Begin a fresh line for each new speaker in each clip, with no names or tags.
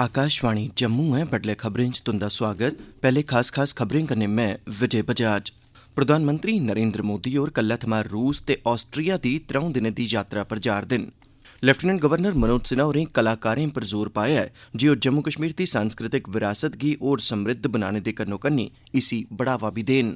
आकाशवाणी जम्मू ऐ बडलै खबरें च तुंदा स्वागत पैहले खास खास खबरें कन्नै में विजय बजाज प्रधानमंत्री नरेंद्र मोदी होर कल्लै थमां रूस ते आस्ट्रिया दी त्र'ऊं दिनें दी यात्रा पर जा'रदे न लेफ्टिनेंट गवर्नर मनोज सिन्हा होरें कलाकारें पर जोर पाया ऐ जे ओह् जम्मू कश्मीर दी सांस्कृतिक विरासत गी होर समृद्ध बनाने दे कन्नो कन्नी इसी बढ़ावा बी देन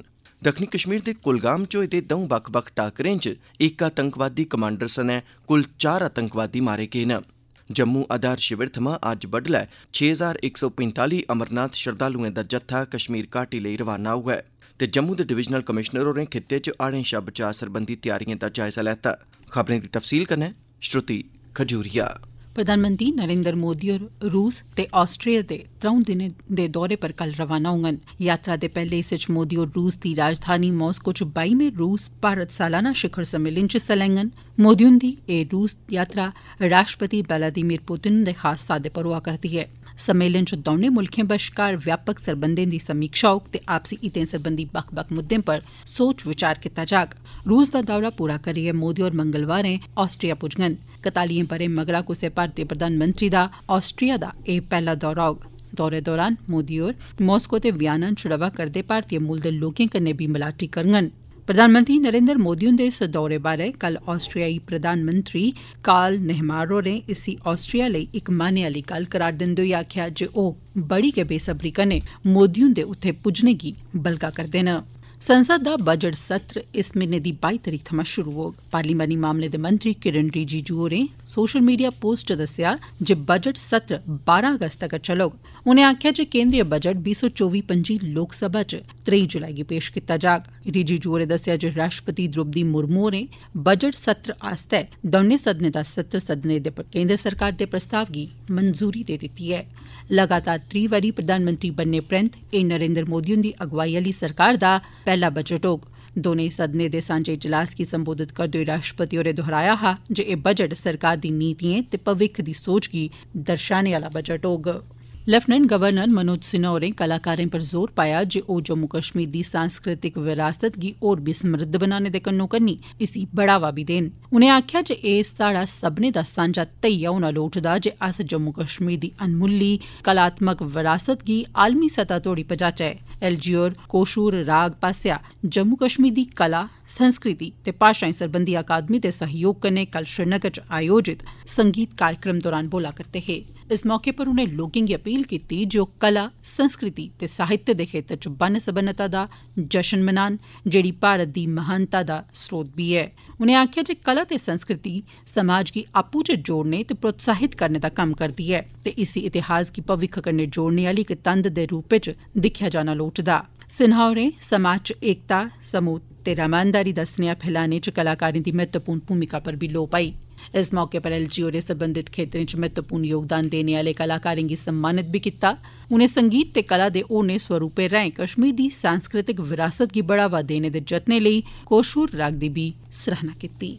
दक्खनी कश्मीर दे कुलगाम च होए दे दौं बक्ख बक्ख टाकरें च इक आतंकवादी कमांडर सने कुल चार आतंकवादी मारे गे न जम्मू आधार शिविर थमां अज्ज बड्डलै छे हजार इक सौ पंजताली अमरनाथ श्रद्धालुएं दा जत्था कश्मीर घाटी लेई रवाना होआ ऐ ते जम्मू दे डिवीजनल कमिशनर होरें खित्ते च हाड़ें शा बचाऽ सरबंधी त्यारिएं दा जायजा लैता खबरें दी तफसील कन्नै श्रुति खजूरिया
प्रधानमंत्री नरेंद्र मोदी होर रूस ते आस्ट्रिया दे त्र'ऊं दिनें दे दौरे पर कल रवाना होंगन यात्रा दे पहले हिस्से च मोदी होर रूस दी राजधानी मास्को च बाईमें रूस भारत सालाना शिखर सम्मेलन च हिस्सा लैङन मोदी हुंदी एह् रूस यात्रा राष्ट्रपति व्लादिमीर पुतिन हुंदे खास सादे पर होआ करदी ऐ सम्मेलन च दौनें मुल्खें बश्कार व्यापक सरबंधें दी समीक्षा होग ते आपसी हितें सरबंधी बक्ख बक्ख मुद्दें पर सोच विचार कीता जाग रूस दा दौरा पूरा करियै मोदी होर मंगलवारें आस्ट्रिया पुजगन कतालिएं बरे मगरा कुसै भारतीय प्रधानमंत्री दा आस्ट्रिया दा यह पैहला दौरा होग दौरे दौरान मोदी होर मास्को ते वियाना च रवा करदे भारतीय मूल दे लोकें कन्नै बी मलाटी करङन प्रधानमंत्री नरेन्द्र मोदी हुंदे इस दौरे बारै कल आस्ट्रियाई प्रधानमंत्री कार नेहमार होरें इसी आस्ट्रिया लेई इक मानै आली गल्ल करार दिन्दे होई आक्खेआ जे ओ बड़ी गै बेसब्री कन्नै मोदी हुंदे उत्थे पुज्जने गी बलगा करदे न संसद दा बजट सत्र इस म्हीने दी बाई तरीक थमां शुरू होग पार्लिमानी मामले दे मंत्री किरण रिजिजू होरें सोशल मीडिया पोस्ट च दस्सेआ जे बजट सत्र 12 अगस्त तक चलोग उनें आखेआ जे केंद्रीय बजट बीह् सौ चौबी पंजी लोकसभा च त्रेई जुलाई गी पेश कीता जाग रिजिजू होरें दस्सेआ जे राष्ट्रपति द्रौपदी मुर्मू होरें बजट सत्र आस्तै दौनें सदनें दा सत्र सदने दे केंद्र सरकार दे प्रस्ताव गी मंजूरी दे दित्ती ऐ लगातार त्री बारी प्रधानमंत्री बनने परैंत यह नरेन्द्र मोदी हुंदी अगुवाई आली सरकार दा पैहला बजट होग दौनें सदनें दे सांझे इजलास गी संबोधित करदे होई राष्ट्रपति होरें दोहराया हा जे एह् बजट सरकार दी नीतिएं ते भविक्ख दी सोच गी दर्शाने आला बजट होग लेफ्टिनेंट गवर्नर मनोज सिन्हा होरें कलाकारें पर जोर पाया जे ओह् जम्मू कश्मीर दी सांस्कृतिक विरासत गी होर बी समृद्ध बनाने दे कन्नो कन्नी इसी बढ़ावा भी देन उनें आखेआ जे एह् साढ़ा सब्मनें दा सांझा धेइया होना लोड़चदा जे अस जम्मू कश्मीर दी अनमुल्ली कलात्मक विरासत गी आलमी सतह तोड़ी पजाचै एलजीओर कोशूर राग पास्सेआ जम्मू कश्मीर दी कला संस्कृति ते भाषाएं सरबंधी अकादमी दे सहयोग कन्नै कल श्रीनगर च आयोजित संगीत कार्यक्रम दौरान बोला करदे हे इस मौके पर उनें लोकें गी अपील कीती जे ओह् कला संस्कृति ते साहित्य दे खेतर च बन सबन्नता दा जश्न मनान जेड़ी भारत दी महानता दा स्रोत बी ऐ उनें आखेआ जे कला ते संस्कृति समाज गी आपू च जोड़ने ते प्रोत्साहित करने दा कम्म करदी ऐ ते इसी इतिहास गी भविक्ख कन्नै जोड़ने आह्ली इक तंद दे रूपै च दिक्खेआ जाना लोड़चदा सिन्हा होरें समाज च एकता समूह ते रमानदारी दा स्नेहा फैलाने च कलाकारें दी महत्वपूर्ण भूमिका पर बी लोऽ पाई इस मौके पर एल जी होरें सरबंधित खेत्तरें च महत्वपूर्ण योगदान देने आले कलाकारें गी सम्मानित बी कीता उनें संगीत ते कला दे होरनें स्वरूपें राएं कश्मीर दी सांस्कृतिक विरासत गी बढ़ावा देने दे जतनें लेई कोशूर राग दी बी सराहना कीती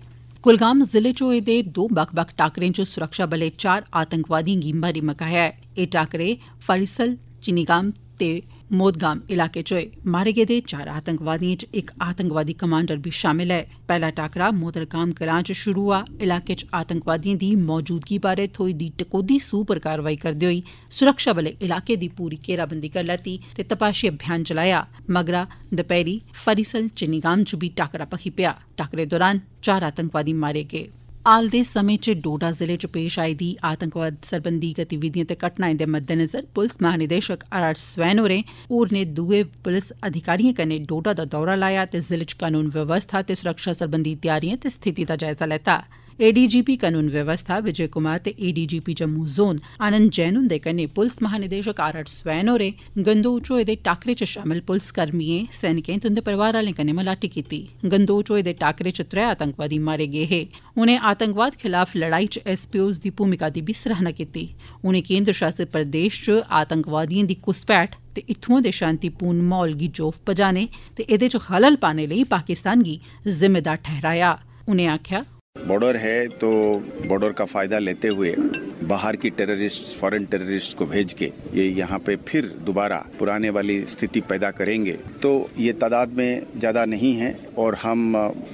कुलगाम जिले च होए दे दो बक्ख बक्ख टाकरें च सुरक्षाबलें चार आतंकवादियें गी मारी मकाया ऐ एह् टाकरे फारीसल चिनीगाम ते मोदगाम इलाके च होए मारे गेदे चार आतंकवादिएं च इक आतंकवादी कमांडर बी शामिल ऐ पहला टाकरा मोदरगाम ग्रां च शुरू हुआ इलाके च आतंकवादिएं दी मौजूदगी बारे थ्होई दी टकोदी सूह पर कारवाई करदे होई सुरक्षाबलें इलाके दी पूरी घेराबंदी करी लैती ते तपाशी अभियान चलाया मगरा दपैहरी फरीसल चिनीगाम च बी टाकरा भखी पेआ टाकरे दौरान चार आतंकवादी मारे गए हाल दे समें च डोडा जिले च पेश आई दी आतंकवाद सरबंधी गतिविधिएं ते घटनाएं दे मद्देनज़र पुलस महानिदेशक आर आर स्वैन होरें होरनें दुए पुलस अधिकारिएं कन्नै डोडा दा दौरा लाया ते जिले च कनून व्यवस्था ते सुरक्षा सरबंधी त्यारिएं ते स्थिति दा जायजा लैत्ता एडीजीपी कानून व्यवस्था विजय कुमार ते एडीजीपी जम्मू जोन आनंद जैन हुंदे कन्नै पुलस महानिदेशक आर एच स्वैन होरें गंदोह च होए दे टाकरे च शामल पुलसकर्मिएं सैनिकें ते उन्दे परिवार आलें कन्नै मलाटी कीती गंदोह च होए दे टाकरे च त्रै आतंकवादी मारे गे हे उनें आतंकवाद खिलाफ लड़ाई च एसपीओएस दी भूमिका दी बी सराहना कीती उनें केंद्र शासित प्रदेश च आतंकवादिएं दी घुसपैठ ते इत्थुआं दे शांतिपूर्ण माहौल गी जोफ पजाने ते एहदे च खलल पाने लेई पाकिस्तान गी जिम्मेदार ठैहराया उनें आक्खेआ बॉर्डर है तो
बॉर्डर का फ़ायदा लेते हुए बाहर की टेररिस्ट फॉरेन टेररिस्ट को भेज के ये यहाँ पे फिर दोबारा पुराने वाली स्थिति पैदा करेंगे तो ये तादाद में ज़्यादा नहीं है और हम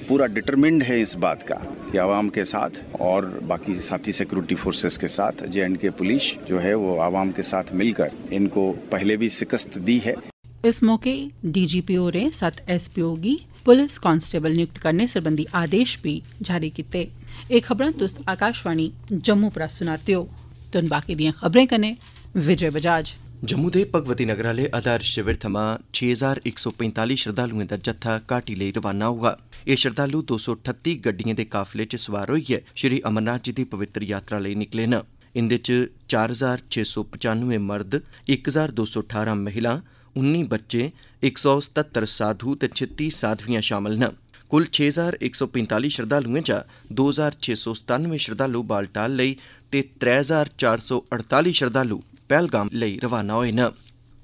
पूरा डिटर्मिंड है इस बात का कि आवाम के साथ और बाकी साथी सिक्योरिटी फोर्सेस के साथ जे एंड के पुलिस जो है वो आवाम के साथ मिलकर इनको पहले भी शिकस्त दी है
इस मौके डीजीपीओ रे साथ एसपीओ गी पुलस कांस्टेबल नियुक्त करने सरबंधी आदेश बी जारी कीते एह् खबरां तुस आकाशवाणी जम्मू परा सुना'रदे ओ तुन बाकी दिएं खबरें कन्नै विजय बजाज
जम्मू दे भगवती नगर आह्ले आधार शिविर थमां छे हजार इक सौ पंजताली श्रद्धालुएं दा जत्था घाटी लेई रवाना होआ एह् श्रद्धालु दो सौ ठत्ती गड्डिएं दे काफले च सोआर होइयै श्री अमरनाथ जी दी पवित्तर यात्रा लेई निकले न इंदे च चार हजार छे सौ पचानवे मर्द इक हजार दो सौ ठारां महिलां उन्नी बच्चे इक सौ सत्हत्तर साधु ते छित्ती साधवियां शामल न कुल छे हजार इक सौ पंताली श्रद्धालुएं चा दो हजार छे सौ सतानवे श्रद्धालु बालटाल लेई ते त्रै हजार चार सौ अड़ताली श्रद्धालु पहलगाम लेई रवाना होए न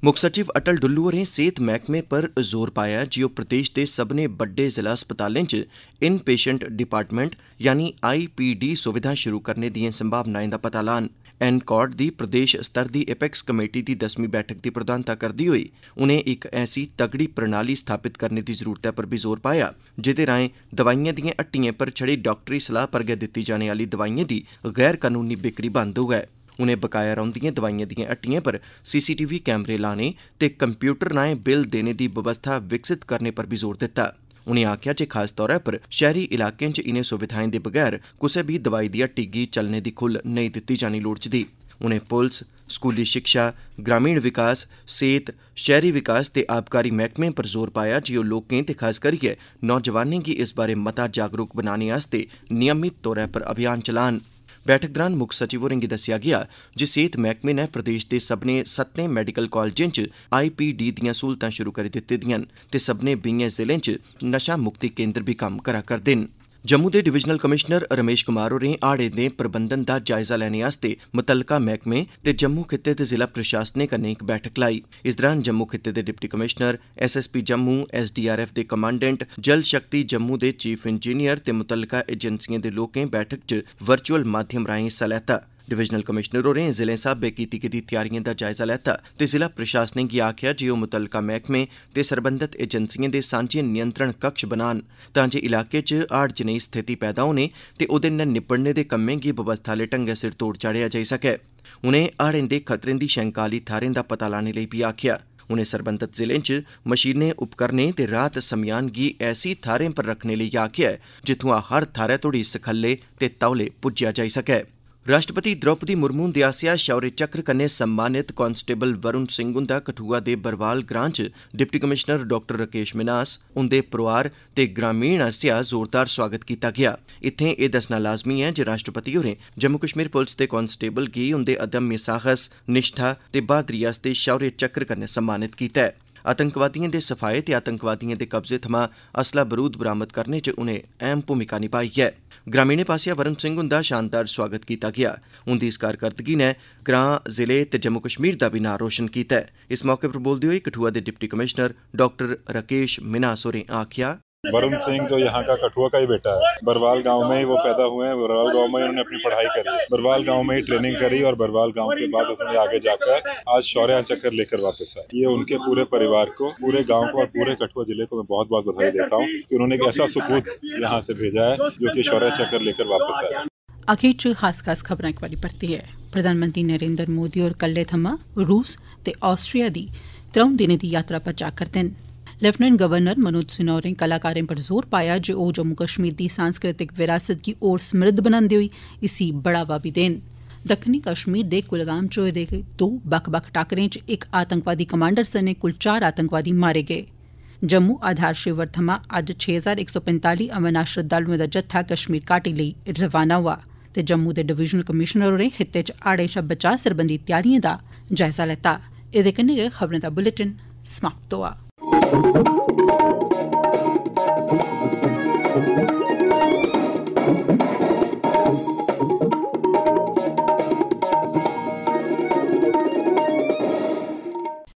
मुक्ख सचिव अटल डुल्लू होरें सेहत मैह्कमे पर जोर पाया जे ओह् प्रदेश दे सब्भनें बड्डे जिला अस्पतालें च इन पेशेंट डिपार्टमेंट यानी आईपीडी सुविधा शुरू करने दिएं संभावनाएं दा पता लान ਐਨਕੌਡ ਦੀ ਪ੍ਰਦੇਸ਼ ਸਤਰ ਦੀ ਐਪੈਕਸ ਕਮੇਟੀ ਦੀ 10ਵੀਂ ਬੈਠਕ ਦੀ ਪ੍ਰਧਾਨਤਾ ਕਰਦੀ ਹੋਈ ਉਹਨੇ ਇੱਕ ਐਸੀ ਤਗੜੀ ਪ੍ਰਣਾਲੀ ਸਥਾਪਿਤ ਕਰਨ ਦੀ ਜ਼ਰੂਰਤ ਹੈ ਪਰ ਵੀ ਜ਼ੋਰ ਪਾਇਆ ਜਿਹਦੇ ਰਾਹੀਂ ਦਵਾਈਆਂ ਦੀਆਂ ਹੱਟੀਆਂ ਪਰ ਛੜੀ ਡਾਕਟਰੀ ਸਲਾਹ ਪਰਗੇ ਦਿੱਤੀ ਜਾਣ ਵਾਲੀ ਦਵਾਈਆਂ ਦੀ ਗੈਰ ਕਾਨੂੰਨੀ ਵਿਕਰੀ ਬੰਦ ਹੋਵੇ ਉਹਨੇ ਬਕਾਇਆ ਰਹਿੰਦੀਆਂ ਦਵਾਈਆਂ ਦੀਆਂ ਹੱਟੀਆਂ ਪਰ ਸੀਸੀਟੀਵੀ ਕੈਮਰੇ ਲਾਣੇ ਤੇ ਕੰਪਿਊਟਰ ਨਾਲ ਬਿੱਲ ਦੇਣੇ ਦੀ ਵਿਵਸਥਾ ਵਿਕਸਿਤ ਕਰਨੇ ਪਰ ਵੀ ਜ਼ੋਰ ਦਿੱਤਾ उनें आखेआ जे खास तौर पर शैहरी इलाकें च इनें सुविधाएं दे बगैर कुसै बी दवाई दी हट्टी गी चलने दी खुल्ल नेईं दित्ती जानी लोड़चदी उनें पुलस स्कूली शिक्षा ग्रामीण विकास सेहत शैहरी विकास ते आबकारी मैह्कमें पर जोर पाया जे ओह् लोकें ते खास करियै नौजवानें गी इस बारै मता जागरूक बनाने आस्तै नियमित तौर पर अभियान चलान बैठक दौरान मुक्ख सचिव होरें गी दस्सेआ गेआ जे सेहत मैह्कमे नै प्रदेश दे सब्मनें सत्तें मैडिकल कालजें च आईपीडी दियां स्हूलतां शुरु करी दित्ती दिआं न ते सब्मनें बीएं जिलें च नशा मुक्ति केन्द्र बी कम्म करा करदे न जम्मू दे डिवीजनल कमिशनर रमेश कुमार होरें हाड़े दे प्रबंधन दा जायजा लैने आस्तै मुतलका मैह्कमें ते जम्मू खित्ते दे जिला प्रशासनें कन्नै इक बैठक लाई इस दौरान जम्मू खित्ते दे deputy commissioner SSP Jammu SDRF दे कमांडेंट जल शक्ति जम्मू दे चीफ इंजीनियर ते मुतलका एजेंसिएं दे लोकें बैठक च वर्चुअल माध्यम राएं हिस्सा लैत्ता डिवीजनल कमिशनर होरें जिलें स्हाबै कीती गेदी त्यारिएं दा जायजा लैता ते जिला प्रशासनें गी आखेआ जे ओह् मुतलका मैह्कमें ते सरबंधत एजेंसिएं दे सांझे नियंत्रण कक्ष बनान तांजे इलाके च हाड़ जनेई स्थिति पैदा होने ते ओह्दे नै निब्बड़ने दे कम्में गी बवस्था आह्ले ढंग्गै सिर तोढ़ चाढ़ेआ जाई सकै उनें हाड़ें दे खतरें दी शैंका आह्ली थाहरें दा पता लाने लेई बी आखेआ उनें सरबंधत जिलें च मशीनें उपकरणें ते राहत समेयान गी ऐसी थाहरें पर रक्खने लेई आखेआ ऐ जित्थुआं हर थाहरै तोहड़ी सखल्ले ते तौले पुज्जेआ जाई सकै ਰਾਸ਼ਟਰਪਤੀ ਦ੍ਰੋਪਦੀ ਮੁਰਮੂ ਦੇ ਆਸਿਆ ਸ਼ੌਰਯ ਚੱਕਰ ਕੰਨੇ ਸਨਮਾਨਿਤ ਕਨਸਟੇਬਲ ਵਰੁਣ ਸਿੰਘ ਹੁੰਦਾ ਕਠੂਆ ਦੇ ਬਰਵਾਲ ਗ੍ਰਾਂਚ deputy commissioner doctor Rakesh Minhas ਉਹਦੇ ਪਰਿਵਾਰ ਤੇ ਗ੍ਰਾਮੀਣ ਆਸਿਆ ਜ਼ੋਰਦਾਰ ਸਵਾਗਤ ਕੀਤਾ ਗਿਆ ਇੱਥੇ ਇਹ ਦੱਸਣਾ ਲਾਜ਼ਮੀ ਹੈ ਜੇ ਰਾਸ਼ਟਰਪਤੀ ਹੋਰੇ ਜੰਮੂ ਕਸ਼ਮੀਰ ਪੁਲਿਸ ਦੇ ਕਨਸਟੇਬਲ ਕੀ ਉਹਦੇ ਅਦਮ ਮਿਸਾਖਸ ਨਿਸ਼ਠਾ ਤੇ ਬਹਾਦਰੀ ਵਾਸਤੇ ਸ਼ੌਰਯ ਚੱਕਰ ਕੰਨੇ ਸਨਮਾਨਿਤ ਕੀਤਾ ਹੈ ਆਤੰਕਵਾਦੀਆਂ ਦੇ ਸਫਾਇਤ ਤੇ ਆਤੰਕਵਾਦੀਆਂ ਦੇ ਕਬਜ਼ੇ ਥਮਾ ਅਸਲਾ ਬਰੂਦ ਬਰਾਮਦ ਕਰਨੇ 'ਚ ਉਹਨੇ ਅਹਿਮ ਭੂਮਿਕਾ ਨਿਭਾਈ ਹੈ ग्रामीणें पास्सेआ वरुण सिंह हुंदा शानदार सोआगत कीता गेआ उंदी इस कारकरदगी नै ग्रां जिले ते जम्मू कश्मीर दा बी नां रोशन कीता ऐ इस मौके पर बोलदे होई कठुआ दे deputy commissioner doctor Rakesh Minhas होरें आखेआ वरुण सिंह जो तो यहाँ
का कठुआ का ही बेटा है बरवाल गांव में ही वो पैदा हुए हैं बरवाल गांव में उन्होंने अपनी पढ़ाई करी बरवाल गांव में ही ट्रेनिंग करी और बरवाल गांव के बाद उसने आगे जाकर आज शौर्य चक्कर लेकर वापस आए ये उनके पूरे परिवार को पूरे गाँव को और पूरे कठुआ जिले को मैं बहुत बहुत बधाई देता हूँ की उन्होंने एक ऐसा सुपूत यहाँ से भेजा है जो की शौर्य चक्कर लेकर वापस आया अखीर च खास खास खबरां एक बारी है प्रधानमंत्री नरेंद्र मोदी और कल थमां रूस ते ऑस्ट्रिया दी त्र'ऊं दिनें दी यात्रा पर जा करते हैं लेफ्टिनेंट गवर्नर मनोज सिन्हा होरें कलाकारें पर जोर पाया जे ओ जम्मू कश्मीर दी सांस्कृतिक विरासत गी होर समृद्ध बनांदे होई इसी बढ़ावा बी देन दक्खनी कश्मीर दे कुलगाम च होए दे दो बक्ख बक्ख टाकरें च इक आतंकवादी कमांडर सने कुल चार आतंकवादी मारे गए जम्मू आधार शिविर थमां अज्ज छे हजार सौ पैंताली अमरनाथ श्रद्धालुएं दा जत्था कश्मीर घाटी लेई रवाना हुआ ते जम्मू दे डिवीजनल कमिश्नर होरें खित्ते च हाड़ें शा बचाव सरबंधी त्यारिएं दा जायजा लैता एह्दे कन्नै गै खबरें दा बुलेटिन समाप्त होआ Thank you.